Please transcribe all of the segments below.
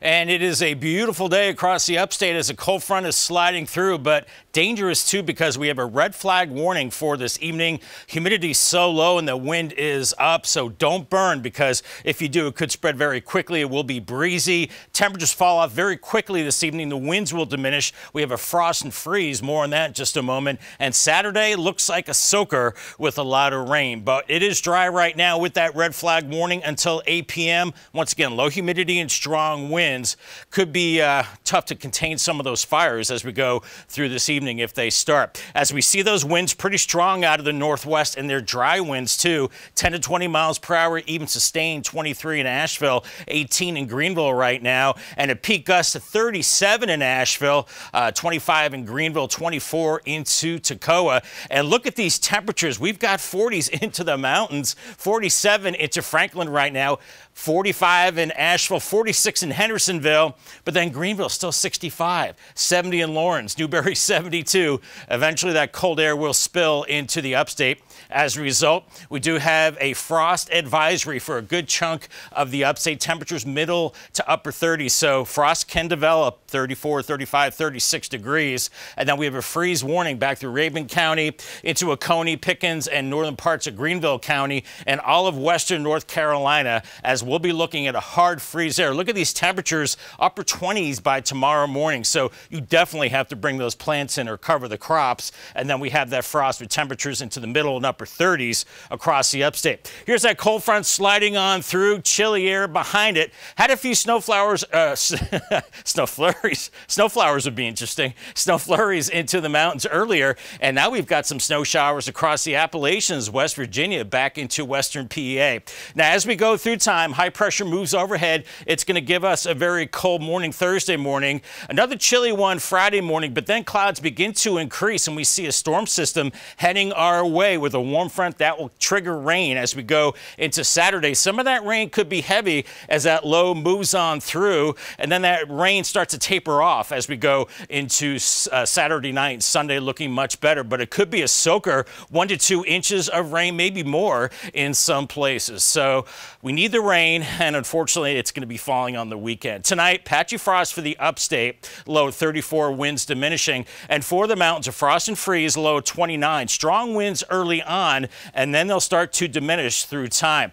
And it is a beautiful day across the upstate as a cold front is sliding through, but dangerous too because we have a red flag warning for this evening. Humidity is so low and the wind is up, so don't burn because if you do, it could spread very quickly. It will be breezy. Temperatures fall off very quickly this evening. The winds will diminish. We have a frost and freeze. More on that in just a moment. And Saturday looks like a soaker with a lot of rain, but it is dry right now with that red flag warning until 8 p.m. Once again, low humidity and strong wind winds could be uh, tough to contain some of those fires as we go through this evening if they start. As we see those winds pretty strong out of the northwest and they're dry winds too, 10 to 20 miles per hour, even sustained 23 in Asheville, 18 in Greenville right now, and a peak gust to 37 in Asheville, uh, 25 in Greenville, 24 into Toccoa. And look at these temperatures. We've got 40s into the mountains, 47 into Franklin right now. 45 in Asheville, 46 in Hendersonville, but then Greenville still 65, 70 in Lawrence, Newberry 72. Eventually that cold air will spill into the upstate. As a result, we do have a frost advisory for a good chunk of the upstate temperatures middle to upper 30s. So frost can develop 34, 35, 36 degrees. And then we have a freeze warning back through Raven County into Oconee, Pickens, and northern parts of Greenville County and all of western North Carolina as we'll be looking at a hard freeze there. Look at these temperatures, upper 20s by tomorrow morning. So you definitely have to bring those plants in or cover the crops. And then we have that frost with temperatures into the middle and upper 30s across the upstate. Here's that cold front sliding on through, chilly air behind it. Had a few snow flowers, uh, snow flurries. Snow flowers would be interesting. Snow flurries into the mountains earlier. And now we've got some snow showers across the Appalachians, West Virginia, back into western PA. Now, as we go through time, High pressure moves overhead. It's going to give us a very cold morning Thursday morning. Another chilly one Friday morning, but then clouds begin to increase and we see a storm system heading our way with a warm front that will trigger rain as we go into Saturday. Some of that rain could be heavy as that low moves on through, and then that rain starts to taper off as we go into uh, Saturday night Sunday looking much better, but it could be a soaker, one to two inches of rain, maybe more in some places. So we need the rain rain, and unfortunately, it's going to be falling on the weekend. Tonight, patchy frost for the upstate, low 34, winds diminishing, and for the mountains, a frost and freeze, low 29. Strong winds early on, and then they'll start to diminish through time.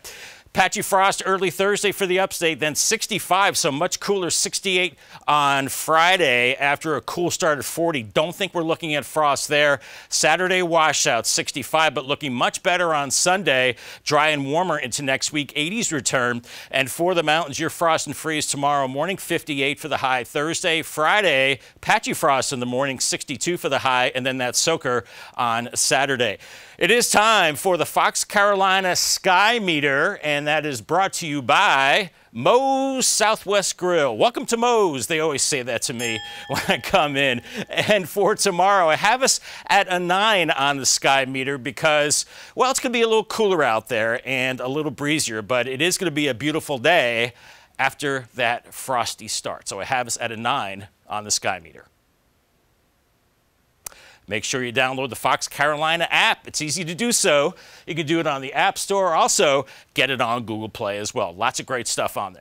Patchy frost early Thursday for the upstate, then 65, so much cooler 68 on Friday after a cool start at 40. Don't think we're looking at frost there. Saturday washout 65, but looking much better on Sunday. Dry and warmer into next week, 80s return. And for the mountains, your frost and freeze tomorrow morning, 58 for the high Thursday. Friday, patchy frost in the morning, 62 for the high, and then that soaker on Saturday. It is time for the Fox Carolina Sky Meter. and and that is brought to you by Moe's Southwest Grill. Welcome to Moe's. They always say that to me when I come in. And for tomorrow, I have us at a nine on the sky meter because, well, it's going to be a little cooler out there and a little breezier, but it is going to be a beautiful day after that frosty start. So I have us at a nine on the sky meter. Make sure you download the Fox Carolina app. It's easy to do so. You can do it on the App Store. Also, get it on Google Play as well. Lots of great stuff on there.